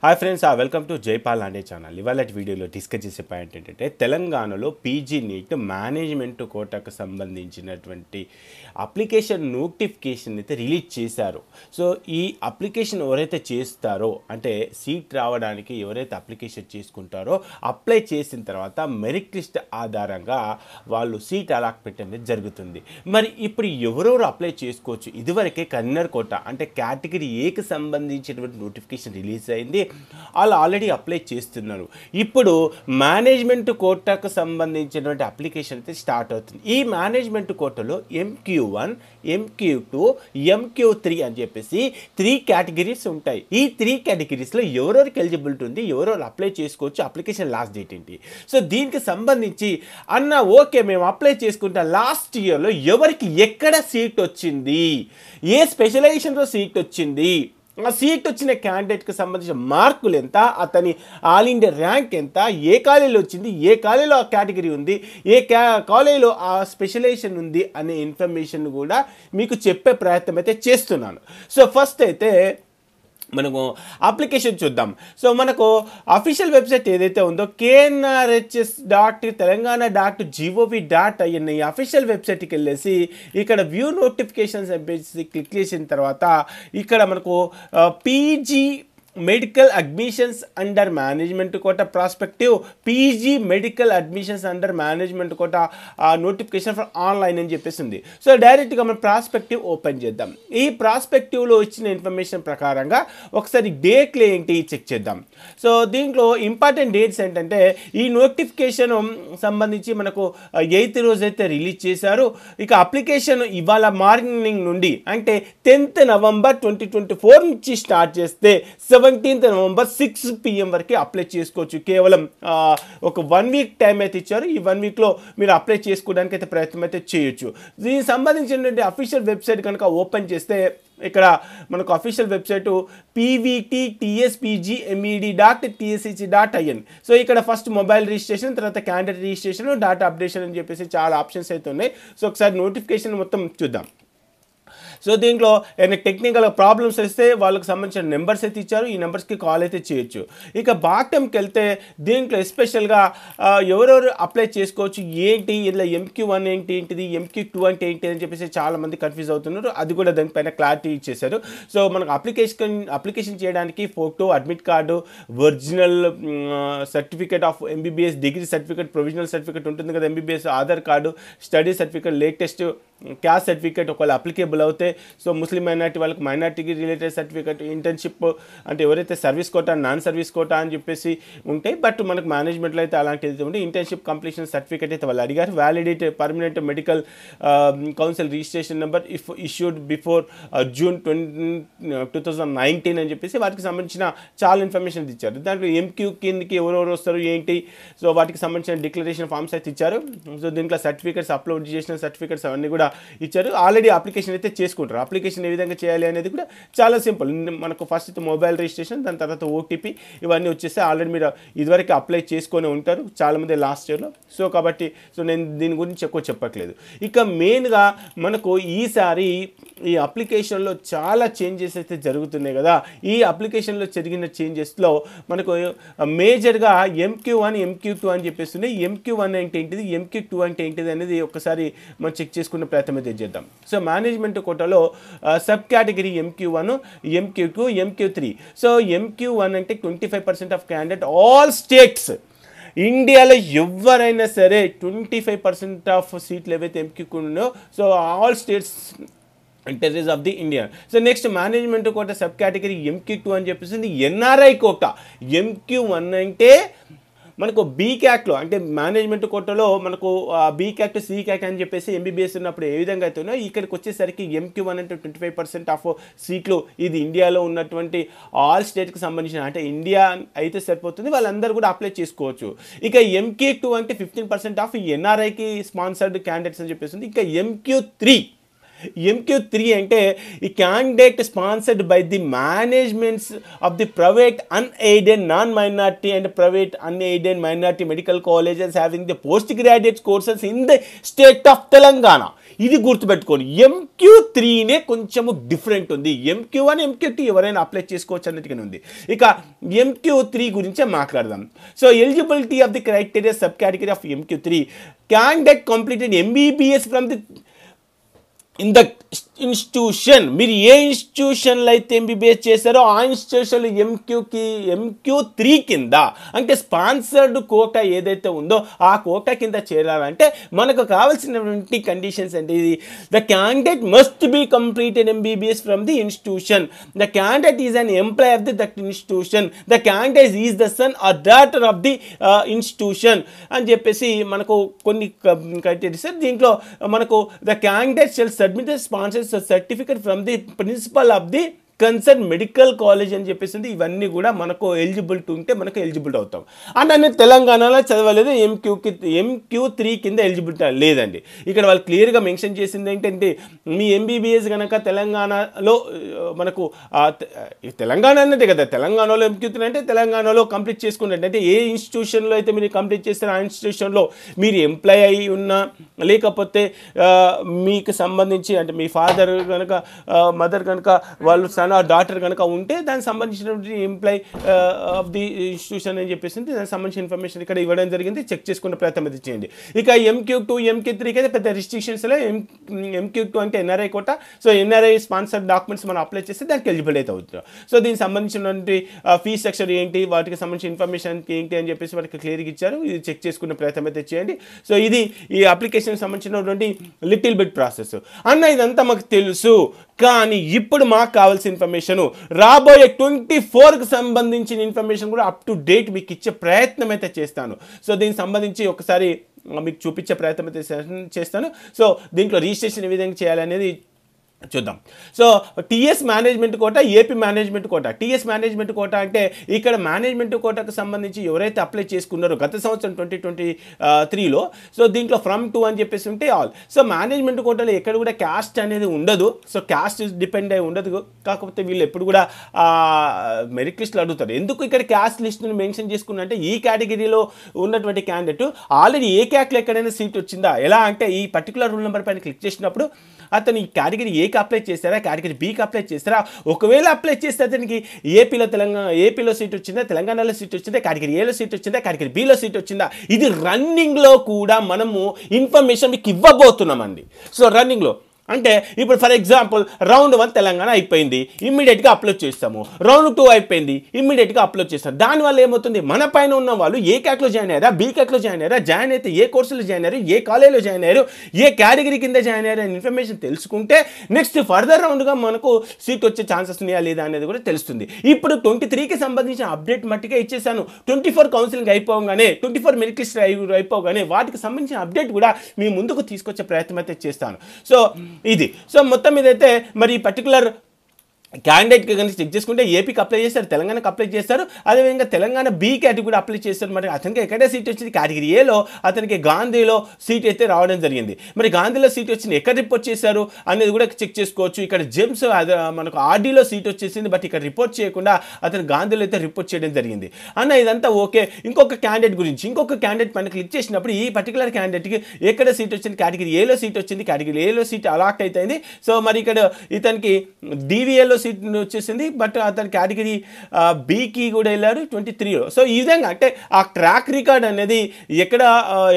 hi friends ఆ welcome to Jaipal Ande channel ఇవాళ వీడియోలో డిస్కస్ చేసే పాయింట్ ఏంటంటే తెలంగాణలో పీజీ నీట్ మేనేజ్మెంట్ కోటకు సంబంధించినటువంటి అప్లికేషన్ నోటిఫికేషన్ అయితే రిలీజ్ చేశారు సో ఈ అప్లికేషన్ ఎవరైతే చేస్తారో అంటే సీట్ రావడానికి ఎవరైతే అప్లికేషన్ చేసుకుంటారో అప్లై చేసిన తర్వాత మెరిట్ లిస్ట్ ఆధారంగా వాళ్ళు సీట్ అలాక్ పెట్టడం జరుగుతుంది మరి ఇప్పుడు ఎవరెవరు అప్లై చేసుకోవచ్చు ఇదివరకే కన్నర్ కోట అంటే కేటగిరీ ఏకి సంబంధించినటువంటి నోటిఫికేషన్ రిలీజ్ అయింది వాళ్ళు ఆల్రెడీ అప్లై చేస్తున్నారు ఇప్పుడు మేనేజ్మెంట్ కోటాకు సంబంధించినటువంటి అప్లికేషన్ అయితే స్టార్ట్ అవుతుంది ఈ మేనేజ్మెంట్ కోటలో MQ one MQ two MQ three అని చెప్పేసి త్రీ కేటగిరీస్ ఉంటాయి ఈ త్రీ కేటగిరీస్లో ఎవరెవరికి ఎలిజిబిలిటీ ఉంది ఎవరెవరు అప్లై చేసుకోవచ్చు అప్లికేషన్ లాస్ట్ డేట్ ఏంటి సో దీనికి సంబంధించి అన్న ఓకే మేము అప్లై చేసుకుంటా లాస్ట్ ఇయర్లో ఎవరికి ఎక్కడ సీట్ వచ్చింది ఏ స్పెషలైజేషన్లో సీట్ వచ్చింది ఆ సీట్ వచ్చిన క్యాండిడేట్కి సంబంధించిన మార్కులు ఎంత అతని ఆల్ ఇండియా ర్యాంక్ ఎంత ఏ కాలేజీలో వచ్చింది ఏ కాలేజీలో ఆ కేటగిరీ ఉంది ఏ క్యా కాలేజీలో ఆ స్పెషలైజేషన్ ఉంది అనే ఇన్ఫర్మేషన్ కూడా మీకు చెప్పే ప్రయత్నం అయితే చేస్తున్నాను సో ఫస్ట్ అయితే మనకు అప్లికేషన్ చూద్దాం సో మనకు అఫీషియల్ వెబ్సైట్ ఏదైతే ఉందో KNRHS dot Telangana dot GOV dot అయిన ఈ అఫీషియల్ వెబ్సైట్కి వెళ్ళేసి ఇక్కడ వ్యూ నోటిఫికేషన్స్ ఎంపేసి క్లిక్ చేసిన తర్వాత ఇక్కడ మనకు PG uh, medical admissions under management quota prospective PG medical admissions under management quota notification for online అని చెప్పేసి ఉంది అని చెప్పేసింది సో డైరెక్ట్గా మనం ప్రాస్పెక్టివ్ ఓపెన్ చేద్దాం ఈ ప్రాస్పెక్టివ్లో వచ్చిన ఇన్ఫర్మేషన్ ప్రకారంగా ఒకసారి డేట్లు ఏంటి చెక్ చేద్దాం సో దీంట్లో ఇంపార్టెంట్ డేట్స్ ఏంటంటే ఈ నోటిఫికేషన్ సంబంధించి మనకు ఎయిత్ రోజైతే రిలీజ్ చేశారు ఇక అప్లికేషన్ ఇవాళ మార్నింగ్ నుండి అంటే tenth November twenty twenty four నుంచి స్టార్ట్ చేస్తే seven seventeenth November six PM వరకు అప్లై చేసుకోవచ్చు కేవలం ఒక వన్ వీక్ టైం అయితే ఇచ్చారు ఈ వన్ వీక్లో మీరు అప్లై చేసుకోవడానికి అయితే ప్రయత్నం అయితే చేయొచ్చు దీనికి సంబంధించినటువంటి అఫీషియల్ వెబ్సైట్ కనుక ఓపెన్ చేస్తే ఇక్కడ మనకు official website PVT TSPG MED dot TSEC dot IN so ఇక్కడ ఫస్ట్ మొబైల్ రిజిస్ట్రేషన్ తర్వాత క్యాండిడేట్ రిజిస్ట్రేషన్ డాటా అప్డేషన్ అని చెప్పేసి చాలా ఆప్షన్స్ అయితే ఉన్నాయి సో ఒకసారి నోటిఫికేషన్ మొత్తం చూద్దాం సో దీంట్లో ఏమైనా టెక్నికల్ ప్రాబ్లమ్స్ వస్తే వాళ్ళకి సంబంధించిన నెంబర్స్ అయితే ఇచ్చారు ఈ నెంబర్స్కి కాల్ అయితే చేయొచ్చు ఇక బాక్టంకి వెళ్తే దీంట్లో ఎస్పెషల్గా ఎవరెవరు అప్లై చేసుకోవచ్చు ఏంటి ఇలా ఎంక్యూ వన్ ఏంటి ఏంటిది ఎంక్యూ టూ అంటే ఏంటి అని చెప్పేసి చాలామంది కన్ఫ్యూజ్ అవుతున్నారు అది కూడా దానిపైన క్లారిటీ ఇచ్చేశారు సో మనకు అప్లికేషన్ అప్లికేషన్ చేయడానికి photo admit card original certificate of MBBS degree certificate provisional certificate ఉంటుంది కదా MBBS Aadhaar card study certificate latest caste certificate ఒకవేళ అప్లికేబుల్ అవుతే సో ముస్లిం మైనార్టీ వాళ్ళకి మైనార్టీకి రిలేటెడ్ సర్టిఫికేట్ ఇంటర్న్షిప్ అంటే ఎవరైతే service quota non service quota అని చెప్పేసి ఉంటాయి బట్ మనకు మేనేజ్మెంట్లో అయితే అలాంటిది ఉంటే ఇంటర్న్షిప్ కంప్లీషన్ సర్టిఫికేట్ అయితే వాళ్ళు అడిగారు validate permanent medical council registration number if issued before June twenty two thousand nineteen అని చెప్పేసి వాటికి సంబంధించిన చాలా ఇన్ఫర్మేషన్ ఇచ్చారు దాంట్లో ఎంక్యూ కిందకి ఎవరెవరు వస్తారు ఏంటి సో వాటికి సంబంధించిన డిక్లరేషన్ ఫామ్స్ అయితే ఇచ్చారు సో దీంట్లో సర్టిఫికేట్స్ అప్లోడ్ చేసిన సర్టిఫికేట్స్ అవన్నీ కూడా కూడా ఇచ్చారు ఆల్రెడీ అప్లికేషన్ అయితే చేసుకుంటారు అప్లికేషన్ ఏ విధంగా చేయాలి అనేది కూడా చాలా సింపుల్ మనకు ఫస్ట్ మొబైల్ రిజిస్ట్రేషన్ దాని తర్వాత ఓటీపీ ఇవన్నీ వచ్చేస్తే ఆల్రెడీ మీరు ఇదివరకు అప్లై చేసుకొని ఉంటారు చాలామంది లాస్ట్ ఇయర్లో సో కాబట్టి సో నేను దీని గురించి ఎక్కువ చెప్పట్లేదు ఇక మెయిన్గా మనకు ఈసారి ఈ అప్లికేషన్లో చాలా చేంజెస్ అయితే జరుగుతున్నాయి కదా ఈ అప్లికేషన్లో జరిగిన చేంజెస్లో మనకు మేజర్గా ఎంక్యూ వన్ ఎంక్యూ టూ అని చెప్పేస్తున్నాయి ఎంక్యూ వన్ అంటే ఏంటిది ఎంక్యూ టూ అంటే ఏంటిది అనేది ఒకసారి మనం చెక్ చేసుకున్న ప్రాతినిధ్యం చేద్దాం సో మేనేజ్మెంట్ కోటాలో sub category MQ one MQ two MQ three so MQ one అంటే twenty five percent of candidate all states ఇండియాలో ఎవరైనా సరే ట్వంటీ ఫైవ్ పర్సెంట్ ఆఫ్ సీట్లు ఏవైతే ఎంపికున్నాయో so all states territories of the India so next management quota sub category MQ two అని చెప్పేసింది NRI quota MQ one అంటే మనకు బీక్యాక్లో అంటే మేనేజ్మెంట్ కోటలో మనకు బీ క్యాక్ట్ సి క్యాక్ అని చెప్పేసి ఎంబీబీఎస్ ఉన్నప్పుడు ఏ విధంగా అయితేనో ఇక్కడికి వచ్చేసరికి ఎంక్యూ వన్ అంటే ట్వంటీ ఫైవ్ పర్సెంట్ ఆఫ్ సీట్లు ఇది ఇండియాలో ఉన్నటువంటి ఆల్ స్టేట్కి సంబంధించిన అంటే ఇండియా అయితే సరిపోతుంది వాళ్ళందరూ కూడా అప్లై చేసుకోవచ్చు ఇక ఎంకే టూ అంటే ఫిఫ్టీన్ పర్సెంట్ ఆఫ్ ఎన్ఆర్ఐకి స్పాన్సర్డ్ క్యాండిడేట్స్ అని చెప్పేసి ఇంకా ఎంక్యూ త్రీ ఎంక్యూ త్రీ అంటే ఈ candidate sponsored by the managements of the private unaided non minority and private unaided minority medical colleges having the post graduate courses in the state of Telangana ఇది గుర్తుపెట్టుకోండి MQ త్రీనే కొంచెము different ఉంది MQ one MQ two ఎవరైనా apply చేసుకోవచ్చు అన్నట్టుగానే ఉంది ఇక ఎంక్యూ త్రీ గురించే మాట్లాడదాం so eligibility of the criteria sub category of MQ three candidate completed MBBS from the in the institution మీరు ఏ ఇన్స్టిట్యూషన్లో అయితే ఎంబీబీఎస్ చేశారో ఆ ఇన్స్టిట్యూషన్లో ఎంక్యూకి ఎంక్యూ త్రీ కింద అంటే స్పాన్సర్డ్ కోటా ఏదైతే ఉందో ఆ కోటా కింద చేరాలంటే మనకు కావాల్సినటువంటి కండిషన్స్ అంటే ఇది the candidate must be completed MBBS from the institution the candidate is an employee of the that institution the candidate is the son uh daughter of the institution అని చెప్పేసి మనకు కొన్ని క్రైటీరియా um, దీంట్లో మనకు the candidate shall submit the sponsors a certificate from the principal of the concern medical college అని చెప్పేసింది ఇవన్నీ కూడా మనకు ఎలిజిబుల్ ఉంటే మనకు ఎలిజిబుల్ అవుతాం అండ్ నేను తెలంగాణలో చదవలేదు ఎంక్యూకి ఎంక్యూ త్రీ కింద ఎలిజిబిలిటీ లేదండి ఇక్కడ వాళ్ళు క్లియర్గా మెన్షన్ చేసింది ఏంటంటే మీ ఎంబీబీఎస్ కనుక తెలంగాణలో మనకు తెలంగాణ అన్నదే కదా తెలంగాణలో ఎంక్యూ త్రీ అంటే తెలంగాణలో కంప్లీట్ చేసుకున్నట్టు అంటే ఏ ఇన్స్టిట్యూషన్లో అయితే మీరు కంప్లీట్ చేస్తారు ఆ ఇన్స్టిట్యూషన్లో మీరు ఎంప్లాయ్ అయి ఉన్నా లేకపోతే మీకు సంబంధించి అంటే మీ ఫాదర్ కనుక మదర్ కనుక వాళ్ళు సన్ ఆర్ డాటర్ కనుక ఉంటే దానికి సంబంధించినటువంటి ఎంప్లాయీ ఆఫ్ ది ఇన్స్టిట్యూషన్ అని చెప్పేసి దానికి సంబంధించిన ఇన్ఫర్మేషన్ ఇక్కడ ఇవ్వడం జరిగింది చెక్ చేసుకునే ప్రయత్నం అయితే చేయండి ఇక ఎంక్యూ టూ ఎంక్యూ త్రీకి అయితే పెద్ద రిస్ట్రిక్షన్స్లో ఎం ఎంక్యూ టూ అంటే NRI quota so NRI sponsor documents మనం అప్లై చేస్తే దానికి ఎలిజిబుల్ అయితే అవుతుంది సో దీనికి సంబంధించినటువంటి ఫీజ్ uh, స్ట్రక్చర్ ఏంటి వాటికి సంబంధించిన ఇన్ఫర్మేషన్ ఏంటి అని చెప్పేసి వాటికి క్లియర్గా ఇచ్చారు ఇది చెక్ చేసుకునే ప్రయత్నం అయితే చేయండి సో ఇది ఈ అప్లికేషన్కి సంబంధించినటువంటి లిటిల్ బిట్ ప్రాసెస్ అన్న ఇదంతా మాకు తెలుసు కానీ ఇప్పుడు మాకు కావాల్సిన ఇన్ఫర్మేషన్ రాబోయే ట్వంటీ ఫోర్కి సంబంధించిన ఇన్ఫర్మేషన్ కూడా అప్ టు డేట్ మీకు ఇచ్చే ప్రయత్నం అయితే చేస్తాను సో దీనికి సంబంధించి ఒకసారి మీకు చూపించే ప్రయత్నం అయితే చేస్తాను సో దీంట్లో రిజిస్ట్రేషన్ ఏ విధంగా చేయాలనేది చూద్దాం so TS management quota AP management quota TS management quota అంటే ఇక్కడ మేనేజ్మెంట్ కోటకు సంబంధించి ఎవరైతే అప్లై చేసుకున్నారో గత సంవత్సరం ట్వంటీ ట్వంటీ త్రీలో సో దీంట్లో ఫ్రమ్ టూ అని చెప్పేసి ఉంటే ఆల్ సో మేనేజ్మెంట్ కోటలో ఎక్కడ కూడా క్యాస్ట్ అనేది ఉండదు సో క్యాస్ట్ డిపెండ్ అయి ఉండదు కాకపోతే వీళ్ళు ఎప్పుడు కూడా మెరిట్ లిస్టులు అడుగుతారు ఎందుకు ఇక్కడ క్యాస్ట్ లిస్ట్ని మెన్షన్ చేసుకున్నంటే ఈ కేటగిరీలో ఉన్నటువంటి క్యాండిడేట్ ఆల్రెడీ ఏ క్యాట్లో ఎక్కడైనా సీట్ వచ్చిందా ఎలా అంటే ఈ పర్టికులర్ రూల్ నెంబర్ పైన క్లిక్ చేసినప్పుడు అతను ఈ కేటగిరీ ఏకి అప్లై చేస్తారా కేటగిరీ బీకి అప్లై చేస్తారా ఒకవేళ అప్లై చేస్తే అతనికి ఏపీలో తెలంగాణ ఏపీలో సీట్ వచ్చిందా తెలంగాణలో సీట్ వచ్చిందా కేటగిరీ ఏలో సీట్ వచ్చిందా కేటగిరీ బీలో సీట్ వచ్చిందా ఇది రన్నింగ్లో కూడా మనము ఇన్ఫర్మేషన్ మీకు ఇవ్వబోతున్నామండి సో రన్నింగ్లో అంటే ఇప్పుడు for example round one Telangana అయిపోయింది ఇమ్మీడియట్గా అప్లోడ్ చేస్తాము రౌండ్ టూ అయిపోయింది ఇమ్మీడియట్గా అప్లోడ్ చేస్తాం దానివల్ల ఏమవుతుంది మన పైన ఉన్న వాళ్ళు ఏ క్యాట్లో జాయిన్ అయ్యారా బీ క్యాట్లో జాయిన్ అయ్యారా జాయిన్ అయితే ఏ కోర్సులో జాయిన్ అయ్యారు ఏ కాలేజ్లో జాయిన్ అయ్యారు ఏ కేటగిరీ కింద జాయిన్ అయ్యారు అనే ఇన్ఫర్మేషన్ తెలుసుకుంటే నెక్స్ట్ ఫర్దర్ రౌండ్గా మనకు సీట్ వచ్చే ఛాన్సెస్ ఉన్నాయా లేదా అనేది కూడా తెలుస్తుంది ఇప్పుడు ట్వంటీ త్రీకి సంబంధించిన అప్డేట్ మట్టిగా ఇచ్చేసాను ట్వంటీ ఫోర్ కౌన్సిలింగ్ అయిపోగానే ట్వంటీ ఫోర్ మెరిట్ లిస్ట్ అయిపోగానే వాటికి సంబంధించిన అప్డేట్ కూడా మీ ముందుకు తీసుకొచ్చే ప్రయత్నం అయితే చేస్తాను సో ఇది సో మొత్తం ఇదైతే మరి పర్టికులర్ క్యాండిడేట్కి కనుక చెక్ చేసుకుంటే ఏపీకి అప్లై చేస్తారు తెలంగాణకు అప్లై చేస్తారు అదేవిధంగా తెలంగాణ బి క్యాటగిరీ కూడా అప్లై చేస్తారు మరి అతనికి ఎక్కడే సీట్ వచ్చింది కేటగిరీ ఏలో అతనికి గాంధీలో సీట్ అయితే రావడం జరిగింది మరి గాంధీలో సీట్ వచ్చింది ఎక్కడ రిపోర్ట్ చేశారు అనేది కూడా చెక్ చేసుకోవచ్చు ఇక్కడ జెమ్స్ మనకు ఆర్డీలో సీట్ వచ్చేసింది బట్ ఇక్కడ రిపోర్ట్ చేయకుండా అతను గాంధీలో అయితే రిపోర్ట్ చేయడం జరిగింది అన్న ఇదంతా ఓకే ఇంకొక క్యాండిడేట్ గురించి ఇంకొక క్యాండిడేట్ మనకి క్లిక్ చేసినప్పుడు ఈ పర్టికులర్ క్యాండిడేట్కి ఎక్కడ సీట్ వచ్చింది కేటగిరీ ఏలో సీట్ వచ్చింది కేటగిరీ ఏలో సీట్ అలాక్ట్ అయితే సో మరి ఇక్కడ ఇతనికి డివిఏలో ఫోర్లో సీట్ వచ్చేసింది బట్ అతని కేటగిరీ బీకి కూడా వెళ్ళారు ట్వంటీ త్రీలో సో ఈ విధంగా అంటే ఆ ట్రాక్ రికార్డ్ అనేది ఎక్కడ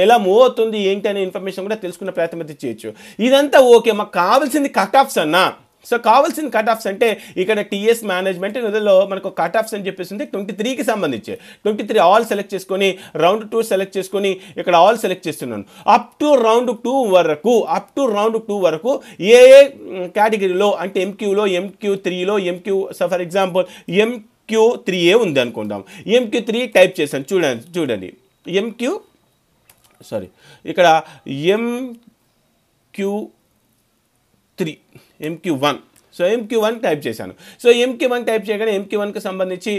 ఎలా మూవ్ అవుతుంది ఏంటి అనే ఇన్ఫర్మేషన్ కూడా తెలుసుకునే ప్రయత్నం అయితే చేయొచ్చు ఇదంతా ఓకే మాకు కావాల్సింది కట్ ఆఫ్స్ అన్నా సో కావాల్సిన కట్ ఆఫ్స్ అంటే ఇక్కడ టీఎస్ మేనేజ్మెంట్ ఇందులో మనకు కట్ ఆఫ్స్ అని చెప్పేసి ఉంది ట్వంటీ త్రీకి సంబంధించి ట్వంటీ త్రీ ఆల్ సెలెక్ట్ చేసుకొని రౌండ్ టూ సెలెక్ట్ చేసుకొని ఇక్కడ ఆల్ సెలెక్ట్ చేస్తున్నాను అప్ టు రౌండ్ టూ వరకు అప్ టు రౌండ్ టూ వరకు ఏ ఏ కేటగిరీలో అంటే ఎంక్యూలో ఎంక్యూ త్రీలో MQ for example MQ three A ఉంది అనుకుందాం ఎంక్యూ త్రీ టైప్ చేశాను చూడండి చూడండి ఎంక్యూ సారీ ఇక్కడ MQ three MQ one so MQ one type చేశాను సో ఎంక్యూ వన్ టైప్ చేయగానే ఎంక్యూ వన్కి సంబంధించి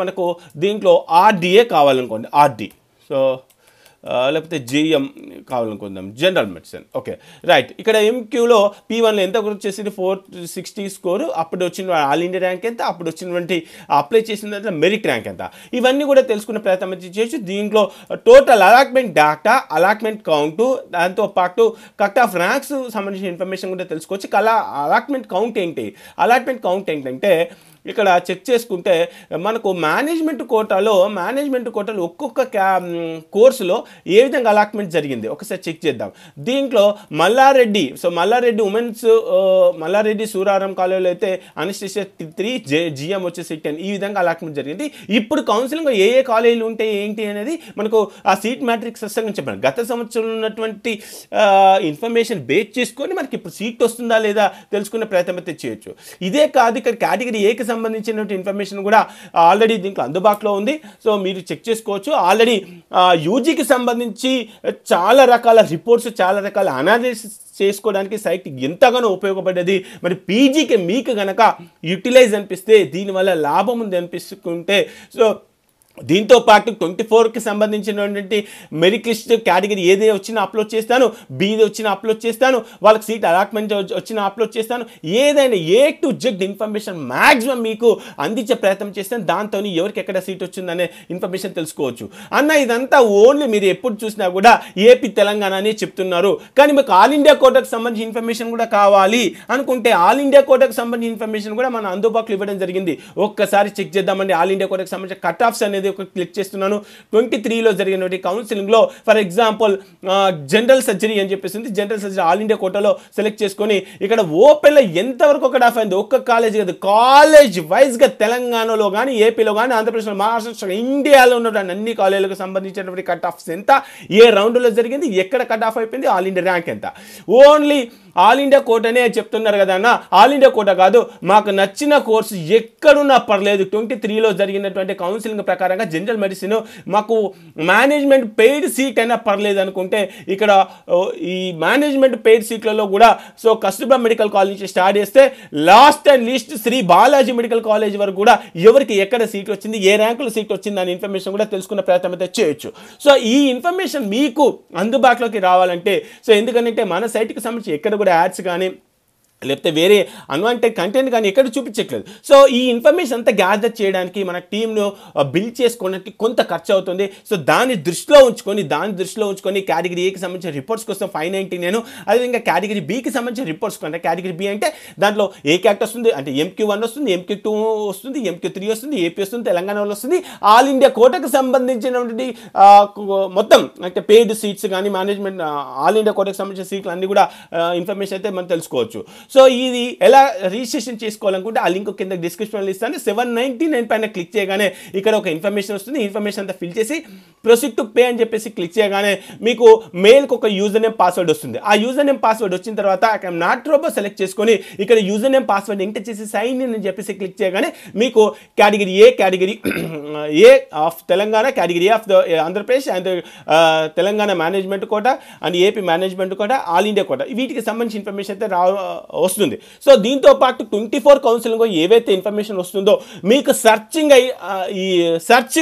మనకు దీంట్లో ఆర్డీఏ కావాలనుకోండి ఆర్డీ సో లేకపోతే జేఎం కావాలనుకుందాం జనరల్ మెడిసిన్ ఓకే రైట్ ఇక్కడ ఎంక్యూలో పీ వన్లో ఎంత వచ్చేసింది ఫోర్ సిక్స్టీ స్కోరు అప్పుడు వచ్చిన ఆల్ ఇండియా ర్యాంక్ ఎంత అప్పుడు వచ్చినటువంటి అప్లై చేసిన తర్వాత మెరిట్ ర్యాంక్ ఎంత ఇవన్నీ కూడా తెలుసుకునే ప్రయత్నం చేయొచ్చు దీంట్లో total allotment data allotment count దాంతో పాటు కట్ ఆఫ్ ర్యాంక్స్ సంబంధించిన ఇన్ఫర్మేషన్ కూడా తెలుసుకోవచ్చు కళ అలాట్మెంట్ కౌంట్ ఏంటి అలాట్మెంట్ కౌంట్ ఏంటంటే ఇక్కడ చెక్ చేసుకుంటే మనకు మేనేజ్మెంట్ కోటాలో మేనేజ్మెంట్ కోటాలో ఒక్కొక్క క్యా కోర్సులో ఏ విధంగా అలాట్మెంట్ జరిగింది ఒకసారి చెక్ చేద్దాం దీంట్లో మల్లారెడ్డి సో మల్లారెడ్డి ఉమెన్స్ మల్లారెడ్డి సూరారం కాలేజీలో అయితే అనిస్టేషియా త్రీ జే జిఎం వచ్చేసి టెన్ ఈ విధంగా అలాట్మెంట్ జరిగింది ఇప్పుడు కౌన్సిలింగ్ ఏ ఏ కాలేజీలు ఉంటాయి ఏంటి అనేది మనకు ఆ సీట్ మ్యాట్రిక్స్ సస్తంగా చెప్పాను గత సంవత్సరం ఉన్నటువంటి ఇన్ఫర్మేషన్ బేస్ చేసుకొని మనకి ఇప్పుడు సీట్ వస్తుందా లేదా తెలుసుకునే ప్రయత్నం అయితే చేయొచ్చు ఇదే కాదు ఇక్కడ కేటగిరీ ఏకి సంబంధించినటువంటి ఇన్ఫర్మేషన్ కూడా ఆల్రెడీ దీంట్లో అందుబాటులో ఉంది సో మీరు చెక్ చేసుకోవచ్చు ఆల్రెడీ యూజీకి సంబంధించి చాలా రకాల రిపోర్ట్స్ చాలా రకాల అనాలిసిస్ చేసుకోవడానికి సైట్ ఎంతగానో ఉపయోగపడ్డది మరి పీజీకి మీకు గనక యూటిలైజ్ అనిపిస్తే దీనివల్ల లాభం ఉంది అనిపిస్తుంటే సో దీంతో పాటు ట్వంటీ ఫోర్కి సంబంధించినటువంటి మెరిట్ లిస్ట్ కేటగిరీ ఏది వచ్చినా అప్లోడ్ చేస్తాను బీది వచ్చినా అప్లోడ్ చేస్తాను వాళ్ళకి సీట్ అలాట్మెంట్ వచ్చినా అప్లోడ్ చేస్తాను ఏదైనా A to Z information maximum మీకు అందించే ప్రయత్నం చేస్తాను దాంతో ఎవరికి ఎక్కడ సీట్ వచ్చిందనే ఇన్ఫర్మేషన్ తెలుసుకోవచ్చు అన్న ఇదంతా ఓన్లీ మీరు ఎప్పుడు చూసినా కూడా ఏపీ తెలంగాణ అనే చెప్తున్నారు కానీ మీకు ఆల్ ఇండియా కోటాకు సంబంధించిన ఇన్ఫర్మేషన్ కూడా కావాలి అనుకుంటే ఆల్ ఇండియా కోటాకు సంబంధించిన ఇన్ఫర్మేషన్ కూడా మనం అందుబాటులో ఇవ్వడం జరిగింది ఒక్కసారి చెక్ చేద్దామండి ఆల్ ఇండియా కోటాకు సంబంధించిన కట్ ఆఫ్స్ అనేది అనేది ఒక క్లిక్ చేస్తున్నాను ట్వంటీ త్రీలో జరిగినటువంటి కౌన్సిలింగ్లో ఫర్ ఎగ్జాంపుల్ జనరల్ సర్జరీ అని చెప్పేసింది జనరల్ సర్జరీ ఆల్ ఇండియా కోటాలో సెలెక్ట్ చేసుకొని ఇక్కడ ఓపెన్లో ఎంతవరకు ఒక డాఫ్ అయింది ఒక్క కాలేజ్ కాదు కాలేజ్ వైజ్గా తెలంగాణలో కానీ ఏపీలో కానీ ఆంధ్రప్రదేశ్లో మహారాష్ట్ర ఇండియాలో ఉన్నటువంటి అన్ని కాలేజీలకు సంబంధించినటువంటి కట్ ఆఫ్స్ ఎంత ఏ రౌండ్లో జరిగింది ఎక్కడ కట్ ఆఫ్ అయిపోయింది ఆల్ ఇండియా ర్యాంక్ ఎంత ఓన్లీ ఆల్ ఇండియా కోట అనే చెప్తున్నారు కదా అన్న ఆల్ ఇండియా కోట కాదు మాకు నచ్చిన కోర్సు ఎక్కడున్నా పర్లేదు ట్వంటీ త్రీలో జరిగినటువంటి కౌన్సిలింగ్ ప్రకారంగా జనరల్ మెడిసిన్ మాకు మేనేజ్మెంట్ పెయిడ్ సీట్ అయినా పర్లేదు అనుకుంటే ఇక్కడ ఈ మేనేజ్మెంట్ పెయిడ్ సీట్లలో కూడా సో కస్తూబా మెడికల్ కాలేజ్ నుంచి స్టార్ట్ చేస్తే last and least Sri Balaji medical college వరకు కూడా ఎవరికి ఎక్కడ సీట్ వచ్చింది ఏ ర్యాంకులో సీట్ వచ్చింది అనే ఇన్ఫర్మేషన్ కూడా తెలుసుకున్న ప్రయత్నం అయితే చేయొచ్చు సో ఈ ఇన్ఫర్మేషన్ మీకు అందుబాటులోకి రావాలంటే సో ఎందుకంటే మన సైట్కి సంబంధించి ఎక్కడ కూడా కూడా యాడ్స్ కానీ లేకపోతే వేరే అన్వాంటెడ్ కంటెంట్ కానీ ఎక్కడ చూపించట్లేదు సో ఈ ఇన్ఫర్మేషన్ అంతా గ్యాదర్ చేయడానికి మన టీమ్ను బిల్డ్ uh, చేసుకోవడానికి కొంత ఖర్చు అవుతుంది సో దాన్ని దృష్టిలో ఉంచుకొని దాని దృష్టిలో ఉంచుకొని కేటగిరీ ఏకి సంబంధించిన రిపోర్ట్స్ కోసం ఫైవ్ నైంటీ నేను అదేవిధంగా కేటగిరీ బీకి సంబంధించిన రిపోర్ట్స్ అంటే కేటగిరీ బి అంటే దాంట్లో ఏ క్యాక్ట్ వస్తుంది అంటే ఎంక్యూ వన్ వస్తుంది ఎంక్యూ టూ వస్తుంది ఎంక్యూ త్రీ వస్తుంది ఏపీ వస్తుంది తెలంగాణ వస్తుంది ఆల్ ఇండియా కోటకు సంబంధించినటువంటి మొత్తం అంటే పెయిడ్ సీట్స్ కానీ మేనేజ్మెంట్ ఆల్ ఇండియా కోటకు సంబంధించిన సీట్లు అన్నీ కూడా ఇన్ఫర్మేషన్ అయితే మనం తెలుసుకోవచ్చు సో ఇది ఎలా రిజిస్ట్రేషన్ చేసుకోవాలనుకుంటే ఆ లింక్ కింద డిస్క్రిప్షన్లో ఇస్తాను సెవెన్ నైన్టీ నైన్ పైన క్లిక్ చేయగానే ఇక్కడ ఒక ఇన్ఫర్మేషన్ వస్తుంది ఇన్ఫర్మేషన్ అంతా ఫిల్ చేసి ప్రొసీడ్ టు పే అని చెప్పేసి క్లిక్ చేయగానే మీకు మెయిల్కి ఒక యూజర్ నేమ్ పాస్వర్డ్ వస్తుంది ఆ యూజర్ నేమ్ పాస్వర్డ్ వచ్చిన తర్వాత ఐఎమ్ నాట్ రోబో సెలెక్ట్ చేసుకొని ఇక్కడ యూజర్ నేమ్ పాస్వర్డ్ ఎంటర్ చేసి సైన్ ఇన్ అని చెప్పేసి క్లిక్ చేయగానే మీకు category A category A of Telangana category of the Andhra Pradesh and Telangana management quota and AP management quota all India quota వీటికి సంబంధించిన ఇన్ఫర్మేషన్ అయితే రా వస్తుంది సో దీంతో పాటు ట్వంటీ ఫోర్ కౌన్సిలింగ్ ఏవైతే ఇన్ఫర్మేషన్ వస్తుందో మీకు సెర్చింగ్ అయి ఈ సెర్చ్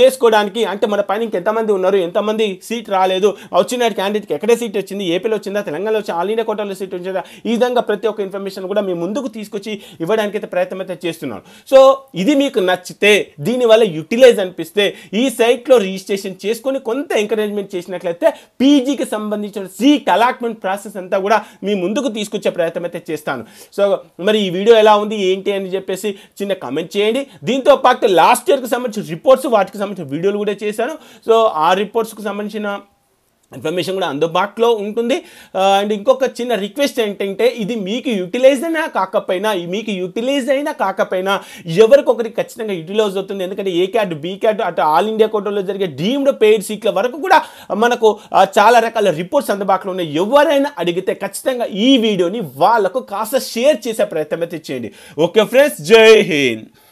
చేసుకోవడానికి అంటే మన పైన ఎంతమంది ఉన్నారు ఎంతమంది సీట్ రాలేదు వచ్చిన క్యాండిడేట్కి ఎక్కడే సీట్ వచ్చింది ఏపీలో వచ్చిందా తెలంగాణలో వచ్చిందా ఆల్ ఇండియా కోటాలో సీట్ వచ్చిందా ఈ విధంగా ప్రతి ఒక్క ఇన్ఫర్మేషన్ కూడా మీ ముందుకు తీసుకొచ్చి ఇవ్వడానికి అయితే ప్రయత్నం అయితే చేస్తున్నాను సో ఇది మీకు నచ్చితే దీనివల్ల యూటిలైజ్ అనిపిస్తే ఈ సైట్లో రిజిస్ట్రేషన్ చేసుకొని కొంత ఎంకరేజ్మెంట్ చేసినట్లయితే పీజీకి సంబంధించిన సీట్ అలాట్మెంట్ ప్రాసెస్ అంతా కూడా మీ ముందుకు తీసుకొచ్చే ప్రయత్నం అయితే చేస్తాను సో మరి ఈ వీడియో ఎలా ఉంది ఏంటి అని చెప్పేసి చిన్న కమెంట్ చేయండి దీంతో పాటు లాస్ట్ ఇయర్కి సంబంధించిన రిపోర్ట్స్ వాటికి సంబంధించిన వీడియోలు కూడా చేశాను సో ఆ రిపోర్ట్స్కి సంబంధించిన ఇన్ఫర్మేషన్ కూడా అందుబాటులో ఉంటుంది అండ్ ఇంకొక చిన్న రిక్వెస్ట్ ఏంటంటే ఇది మీకు యూటిలైజ్ అయినా కాకపోయినా మీకు యూటిలైజ్ అయినా కాకపోయినా ఎవరికొకరికి ఖచ్చితంగా యూటిలైజ్ అవుతుంది ఎందుకంటే ఏ క్యాట్ బి క్యాట్ అటు ఆల్ ఇండియా కోటలో జరిగే డీమ్డ్ పెయిడ్ సీట్ల వరకు కూడా మనకు చాలా రకాల రిపోర్ట్స్ అందుబాటులో ఉన్నాయి ఎవరైనా అడిగితే ఖచ్చితంగా ఈ వీడియోని వాళ్ళకు కాస్త షేర్ చేసే ప్రయత్నం అయితే చేయండి ఓకే ఫ్రెండ్స్ జై హింద్